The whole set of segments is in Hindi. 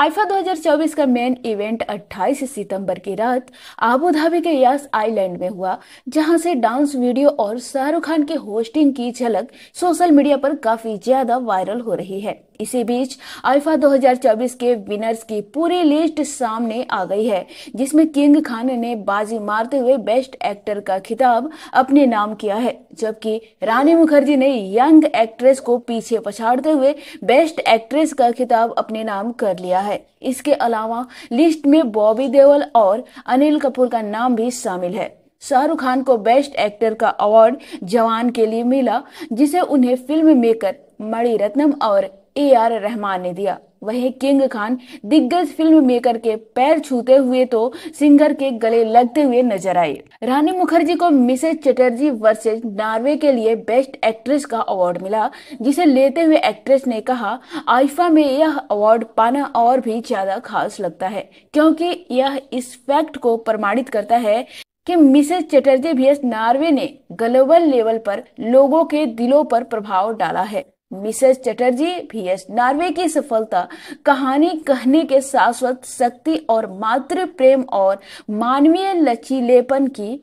आइफा 2024 का मेन इवेंट 28 सितंबर की रात आबू धाबी के यास आइलैंड में हुआ जहां से डांस वीडियो और शाहरुख खान के होस्टिंग की झलक सोशल मीडिया पर काफी ज्यादा वायरल हो रही है इसी बीच अल्फा 2024 के विनर्स की पूरी लिस्ट सामने आ गई है जिसमें किंग खान ने बाजी मारते हुए बेस्ट एक्टर का खिताब अपने नाम किया है जबकि रानी मुखर्जी ने यंग एक्ट्रेस को पीछे पछाड़ते हुए बेस्ट एक्ट्रेस का खिताब अपने नाम कर लिया है इसके अलावा लिस्ट में बॉबी देवल और अनिल कपूर का नाम भी शामिल है शाहरुख खान को बेस्ट एक्टर का अवार्ड जवान के लिए मिला जिसे उन्हें फिल्म मेकर मणि रत्नम और ए आर रहमान ने दिया वहीं किंग खान दिग्गज फिल्म मेकर के पैर छूते हुए तो सिंगर के गले लगते हुए नजर आए रानी मुखर्जी को मिसेज चटर्जी वर्सेज नार्वे के लिए बेस्ट एक्ट्रेस का अवार्ड मिला जिसे लेते हुए एक्ट्रेस ने कहा आइफा में यह अवार्ड पाना और भी ज्यादा खास लगता है क्योंकि यह इस फैक्ट को प्रमाणित करता है कि मिसेज चटर्जी भी नॉर्वे ने ग्लोबल लेवल पर लोगों के दिलों पर प्रभाव डाला है मिसेस चटर्जी भीएस नार्वे की सफलता कहानी कहने के शाश्वत शक्ति और मातृ प्रेम और मानवीय लचीलेपन की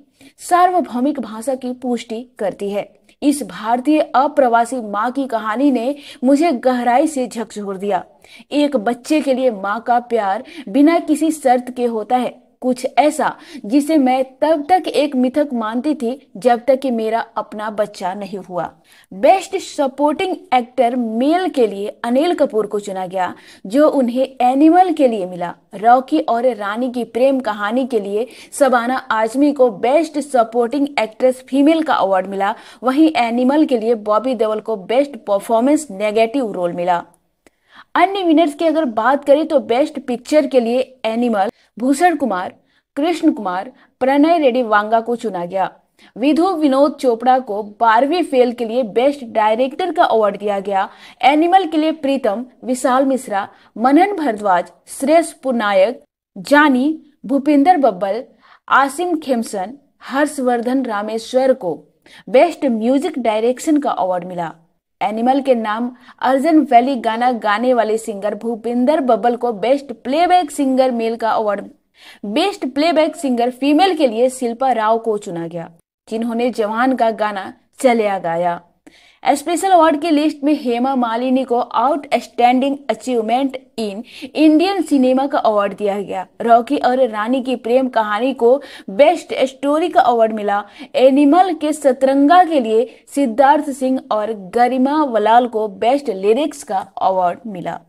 सार्वभौमिक भाषा की पुष्टि करती है इस भारतीय अप्रवासी माँ की कहानी ने मुझे गहराई से झकझोर दिया एक बच्चे के लिए माँ का प्यार बिना किसी शर्त के होता है कुछ ऐसा जिसे मैं तब तक एक मिथक मानती थी जब तक कि मेरा अपना बच्चा नहीं हुआ बेस्ट सपोर्टिंग एक्टर मेल के लिए अनिल कपूर को चुना गया जो उन्हें एनिमल के लिए मिला रॉकी और रानी की प्रेम कहानी के लिए सबाना आजमी को बेस्ट सपोर्टिंग एक्ट्रेस फीमेल का अवार्ड मिला वहीं एनिमल के लिए बॉबी देवल को बेस्ट परफॉर्मेंस नेगेटिव रोल मिला अन्य विनर्स की अगर बात करें तो बेस्ट पिक्चर के लिए एनिमल भूषण कुमार कृष्ण कुमार प्रणय रेड्डी वांगा को चुना गया विधु विनोद चोपड़ा को बारहवीं फेल के लिए बेस्ट डायरेक्टर का अवार्ड दिया गया एनिमल के लिए प्रीतम विशाल मिश्रा मनन भरद्वाज श्रेष्ठ पुनायक जानी भूपिंदर बब्बल आसिम खेमसन हर्षवर्धन रामेश्वर को बेस्ट म्यूजिक डायरेक्शन का अवार्ड मिला एनिमल के नाम अर्जन वैली गाना गाने वाले सिंगर भूपिंदर बब्बल को बेस्ट प्लेबैक सिंगर मेल का award best playback singer female के लिए शिल्पा राव को चुना गया जिन्होंने जवान का गाना चलिया गाया स्पेशल अवार्ड की लिस्ट में हेमा मालिनी को outstanding achievement in Indian cinema का अवार्ड दिया गया रॉकी और रानी की प्रेम कहानी को बेस्ट स्टोरी का अवार्ड मिला एनिमल के सतरंगा के लिए सिद्धार्थ सिंह और गरिमा वलाल को बेस्ट लिरिक्स का अवार्ड मिला